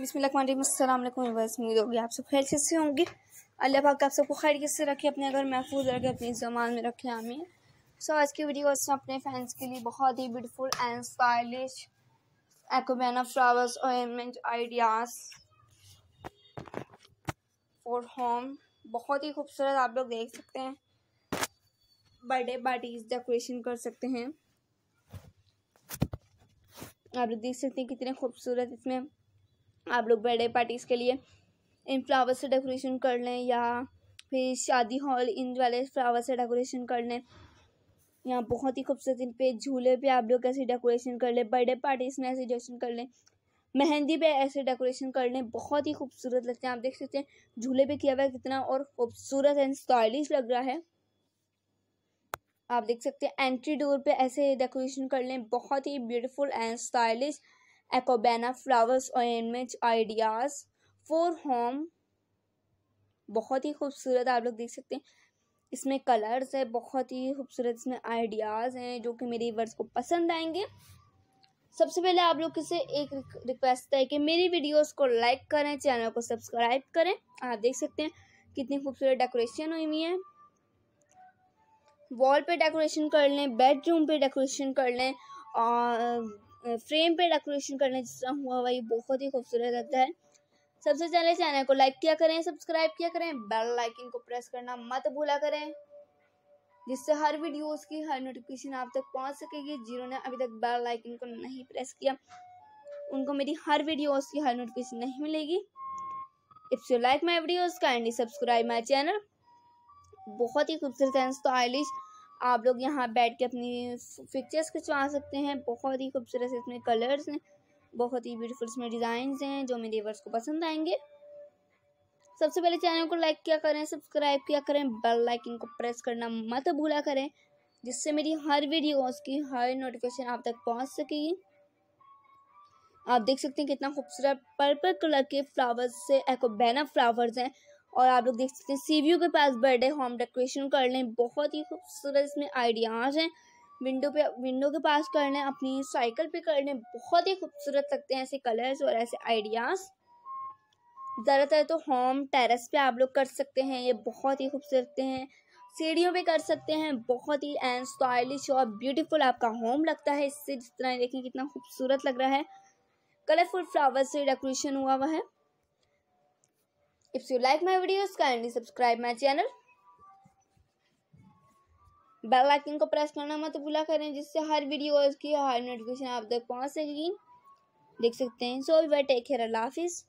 बिसमीम उम्मीद होगी आप सब खैर से होंगे अल्लाह पाक आप सबको खैर से रखे अपने घर महफूज रखे अपनी जमान में रखे हमें सो आज की वीडियो उसमें अपने फैंस के लिए बहुत ही beautiful and stylish ikebana flowers ऑयमेंट आइडियाज़ फॉर होम बहुत ही खूबसूरत आप लोग देख सकते हैं बर्थडे पार्टीज डेकोरेशन कर सकते हैं आप लोग देख सकते हैं कितने खूबसूरत इसमें आप लोग बर्थडे पार्टीज़ के लिए इन फ्लावर से डेकोरेशन कर लें या फिर शादी हॉल इन वाले फ्लावर से डेकोरेशन कर लें यहाँ बहुत ही खूबसूरत इन पे झूले पे आप लोग ऐसे डेकोरेशन कर लें बर्थडे पार्टीज़ में ऐसे डेकोरेशन कर लें मेहंदी पे ऐसे डेकोरेशन कर लें बहुत ही खूबसूरत लगते हैं आप देख सकते हैं झूले पे किया हुआ है कितना और खूबसूरत एंड स्टाइलिश लग रहा है आप देख सकते हैं एंट्री डोर पे ऐसे डेकोरेशन कर लें बहुत ही beautiful and stylish ikebana flowers और इमेज आइडियाज़ फॉर होम बहुत ही खूबसूरत आप लोग देख सकते हैं इसमें कलर्स है बहुत ही खूबसूरत इसमें आइडियाज़ हैं जो कि मेरे वर्ड्स को पसंद आएंगे सबसे पहले आप लोग से एक रिक्वेस्ट है कि मेरी वीडियोस को लाइक करें चैनल को सब्सक्राइब करें आप देख सकते हैं कितनी खूबसूरत डेकोरेशन हुई हुई है वॉल पे डेकोरेशन कर लें बेडरूम पे डेकोरेशन कर लें और फ्रेम पे डेकोरेशन करने जिस तरह हुआ हुआ ये बहुत ही खूबसूरत लगता है सबसे पहले चैनल को लाइक किया करें सब्सक्राइब किया करें बेल लाइकिन को प्रेस करना मत भूला करें जिससे हर वीडियोस की हर नोटिफिकेशन आप तक पहुंच सकेगी जिन्होंने अभी तक बेल लाइकिन को नहीं प्रेस किया उनको मेरी हर वीडियोस की हर नोटिफिकेशन नहीं मिलेगी if you like my videos kindly subscribe my channel बहुत ही खूबसूरत है तो आई लिस्ट आप लोग यहाँ बैठ के अपनी पिक्चर्स खिंचवा सकते हैं बहुत ही खूबसूरत इसमें कलर्स हैं बहुत ही ब्यूटीफुल इसमें डिज़ाइंस हैं जो मेरे वर्स को पसंद आएंगे सबसे पहले चैनल को लाइक किया करें सब्सक्राइब किया करें बेल लाइकिन को प्रेस करना मत भूला करें जिससे मेरी हर वीडियो उसकी हर नोटिफिकेशन आप तक पहुंच सकेगी आप देख सकते हैं कितना खूबसूरत पर्पल कलर के फ्लावर्स से बैनर फ्लावर्स हैं और आप लोग देख सकते हैं सीव्यू के पास बर्थडे होम डेकोरेशन कर लें बहुत ही खूबसूरत इसमें आइडियाज़ हैं विंडो पे विंडो के पास कर लें अपनी साइकिल पे कर लें बहुत ही खूबसूरत लगते हैं ऐसे कलर्स और ऐसे आइडियाज़ ज़्यादातर तो होम टेरेस पे आप लोग कर सकते हैं ये बहुत ही खूबसूरत हैं सीढ़ियों पे कर सकते हैं बहुत ही एंड स्टाइलिश और ब्यूटीफुल आपका होम लगता है इससे जिस तरह देखें कितना खूबसूरत लग रहा है कलरफुल फ्लावर्स से डेकोरेशन हुआ हुआ है If you like my videos, kindly subscribe my channel. Bell icon को प्रेस करना मत भूला करें जिससे हर वीडियो की हर नोटिफिकेशन आप तक पहुंच सकेगी देख सकते हैं सो वी टेक केयर अल्लाह हाफिज़